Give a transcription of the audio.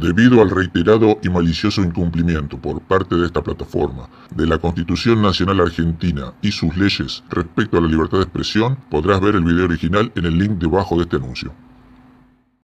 Debido al reiterado y malicioso incumplimiento por parte de esta plataforma de la Constitución Nacional Argentina y sus leyes respecto a la libertad de expresión, podrás ver el video original en el link debajo de este anuncio.